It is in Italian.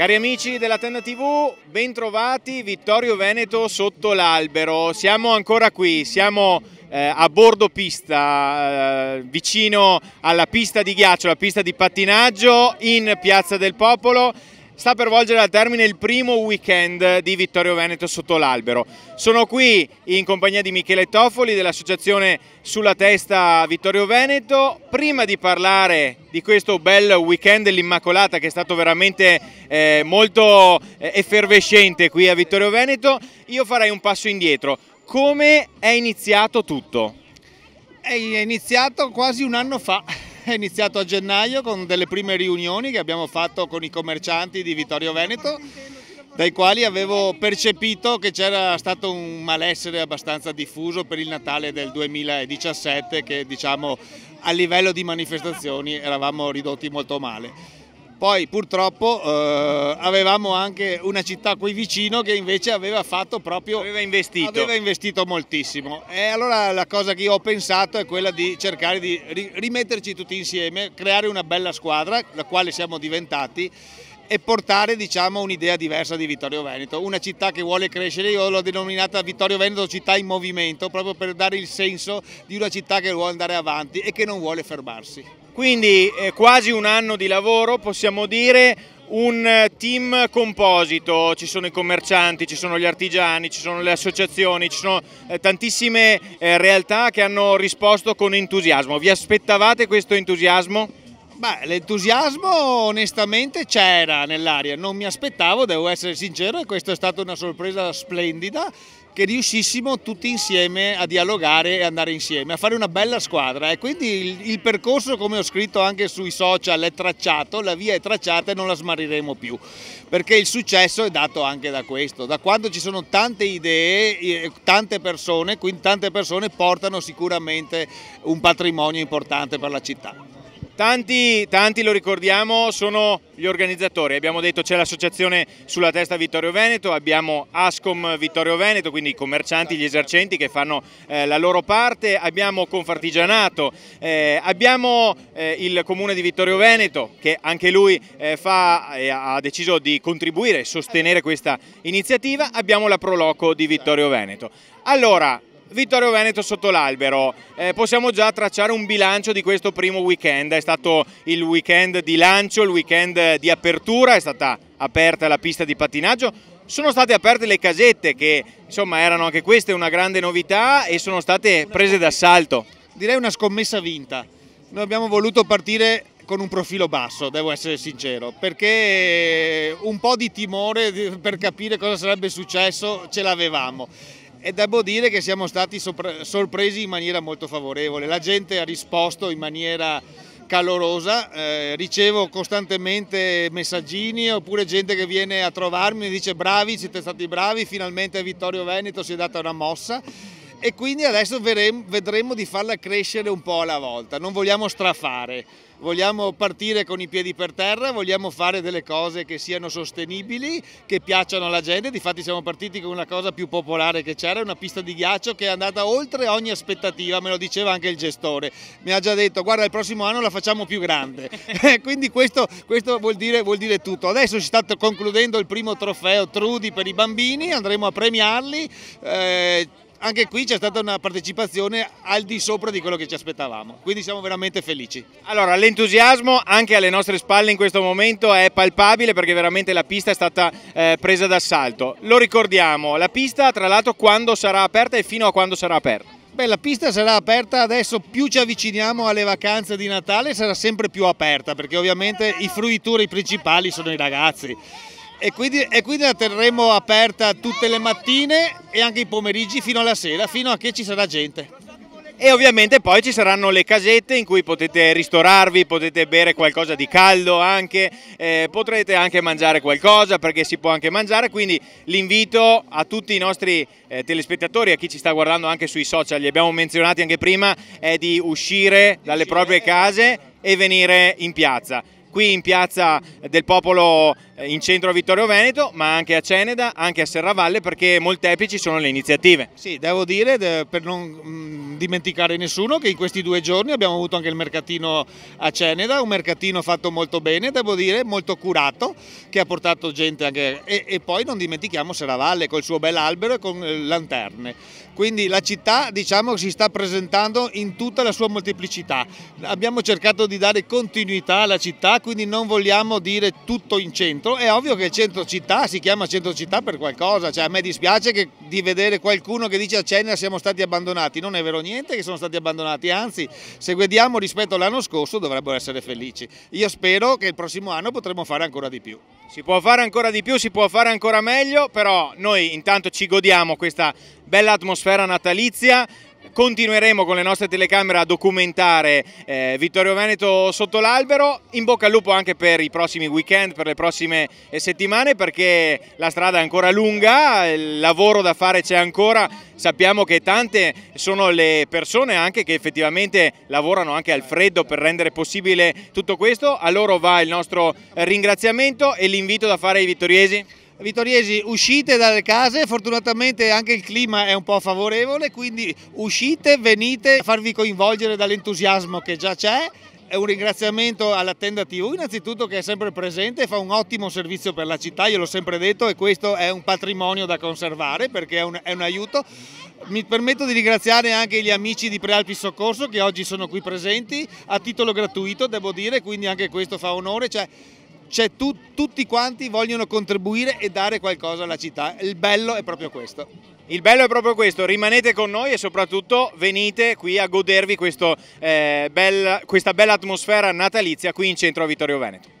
Cari amici della Tenda TV, bentrovati Vittorio Veneto sotto l'albero. Siamo ancora qui, siamo eh, a bordo pista, eh, vicino alla pista di ghiaccio, la pista di pattinaggio in Piazza del Popolo sta per volgere al termine il primo weekend di Vittorio Veneto sotto l'albero. Sono qui in compagnia di Michele Toffoli dell'associazione Sulla Testa Vittorio Veneto. Prima di parlare di questo bel weekend dell'Immacolata che è stato veramente eh, molto eh, effervescente qui a Vittorio Veneto, io farei un passo indietro. Come è iniziato tutto? È iniziato quasi un anno fa è iniziato a gennaio con delle prime riunioni che abbiamo fatto con i commercianti di Vittorio Veneto dai quali avevo percepito che c'era stato un malessere abbastanza diffuso per il Natale del 2017 che diciamo a livello di manifestazioni eravamo ridotti molto male. Poi purtroppo eh, avevamo anche una città qui vicino che invece aveva fatto proprio... Aveva investito. Aveva investito moltissimo. E allora la cosa che io ho pensato è quella di cercare di rimetterci tutti insieme, creare una bella squadra, la quale siamo diventati, e portare diciamo, un'idea diversa di Vittorio Veneto, una città che vuole crescere, io l'ho denominata Vittorio Veneto città in movimento, proprio per dare il senso di una città che vuole andare avanti e che non vuole fermarsi. Quindi eh, quasi un anno di lavoro, possiamo dire, un eh, team composito, ci sono i commercianti, ci sono gli artigiani, ci sono le associazioni, ci sono eh, tantissime eh, realtà che hanno risposto con entusiasmo. Vi aspettavate questo entusiasmo? Beh, l'entusiasmo onestamente c'era nell'aria, non mi aspettavo, devo essere sincero, e questa è stata una sorpresa splendida che riuscissimo tutti insieme a dialogare e andare insieme, a fare una bella squadra. E quindi il, il, percorso, come ho scritto anche sui social, è tracciato, la via è tracciata e non la smarriremo più, perché il successo è dato anche da questo, da quando ci sono tante idee, eh, tante persone, quindi tante persone portano sicuramente un patrimonio importante per la città. Tanti, tanti, lo ricordiamo, sono gli organizzatori. Abbiamo detto c'è l'associazione sulla testa Vittorio Veneto, abbiamo Ascom Vittorio Veneto, quindi i commercianti, gli esercenti che fanno eh, la loro parte, abbiamo Confartigianato, eh, abbiamo eh, il comune di Vittorio Veneto che anche lui eh, fa, eh, ha deciso di contribuire e sostenere questa iniziativa, abbiamo la Proloco di Vittorio Veneto. Allora, Vittorio Veneto sotto l'albero. Eh, possiamo già tracciare un bilancio di questo primo weekend. È stato il weekend di lancio, il weekend di apertura, è stata aperta la pista di pattinaggio. Sono state aperte le casette che insomma erano anche queste una grande novità e sono state prese d'assalto. Direi una scommessa vinta. Noi abbiamo voluto partire con un profilo basso, devo essere sincero, perché un po' di timore per capire cosa sarebbe successo ce l'avevamo e devo dire che siamo stati sorpresi in maniera molto favorevole. La gente ha risposto in maniera calorosa, eh, ricevo costantemente messaggini oppure gente che viene a trovarmi e dice bravi, siete stati bravi, finalmente Vittorio Veneto si è data una mossa e quindi adesso vedremo, vedremo di farla crescere un po' alla volta, non vogliamo strafare, vogliamo partire con i piedi per terra, vogliamo fare delle cose che siano sostenibili, che piacciono alla gente, difatti siamo partiti con una cosa più popolare che c'era, una pista di ghiaccio che è andata oltre ogni aspettativa, me lo diceva anche il gestore, mi ha già detto guarda il prossimo anno la facciamo più grande, quindi questo, questo vuol, dire, vuol, dire, tutto, adesso si sta concludendo il primo trofeo Trudi per i bambini, andremo a premiarli. Eh, anche qui c'è stata una partecipazione al di sopra di quello che ci aspettavamo, quindi siamo veramente felici. Allora l'entusiasmo anche alle nostre spalle in questo momento è palpabile perché veramente la pista è stata eh, presa d'assalto. Lo ricordiamo, la pista tra l'altro quando sarà aperta e fino a quando sarà aperta? Beh, la pista sarà aperta adesso, più ci avviciniamo alle vacanze di Natale sarà sempre più aperta perché ovviamente i fruitori principali sono i ragazzi. E quindi, e quindi, la terremo aperta tutte le mattine e anche i pomeriggi fino alla sera, fino a che ci sarà gente. E ovviamente poi ci saranno le casette in cui potete ristorarvi, potete bere qualcosa di caldo anche, eh, potrete anche mangiare qualcosa perché si può anche mangiare, quindi l'invito a tutti i nostri eh, telespettatori, a chi ci sta guardando anche sui social, li abbiamo menzionati anche prima, è di uscire dalle proprie case e venire in piazza qui in piazza del popolo eh, in centro a Vittorio Veneto, ma anche a Ceneda, anche a Serravalle, perché molteplici sono le iniziative. Sì, devo dire, per non mm, dimenticare nessuno, che in questi due giorni abbiamo avuto anche il mercatino a Ceneda, un mercatino fatto molto bene, devo dire, molto curato, che ha portato gente anche... E, e poi non dimentichiamo Serravalle col suo bel albero e con eh, lanterne. Quindi la città diciamo si sta presentando in tutta la sua molteplicità. Abbiamo cercato di dare continuità alla città, quindi non vogliamo dire tutto in centro, centro, è ovvio che il centro città si chiama centro città per qualcosa, cioè a me dispiace che, di vedere qualcuno che dice a Cenna siamo stati abbandonati, non è vero niente che sono stati abbandonati, anzi se guardiamo rispetto all'anno scorso dovrebbero essere felici. Io spero che il prossimo anno potremo fare ancora di più. Si può fare ancora di più, si può fare ancora meglio, però noi intanto ci godiamo questa bella atmosfera natalizia, continueremo con le nostre telecamere a documentare eh, Vittorio Veneto sotto l'albero, in bocca al lupo anche per i prossimi weekend, per le prossime eh, settimane perché la strada è ancora lunga, il lavoro da fare c'è ancora, sappiamo che tante sono le persone anche che effettivamente lavorano anche al freddo per rendere possibile tutto questo, a loro va il nostro ringraziamento e l'invito da fare ai vittoriesi. Vittoriesi uscite dalle case, fortunatamente anche il clima è un po' favorevole, quindi uscite, venite a farvi coinvolgere dall'entusiasmo che già c'è un ringraziamento alla tenda TV innanzitutto che è sempre presente e fa un ottimo servizio per la città, io l'ho sempre detto e questo è un patrimonio da conservare perché è un, è un aiuto. Mi permetto di ringraziare anche gli amici di Prealpi Soccorso che oggi sono qui presenti a titolo gratuito, devo dire, quindi anche questo fa onore. Cioè, cioè tu, tutti quanti vogliono contribuire e dare qualcosa alla città, il bello è proprio questo. Il bello è proprio questo, rimanete con noi e soprattutto venite qui a godervi questo, eh, bella, questa bella atmosfera natalizia qui in centro a Vittorio Veneto.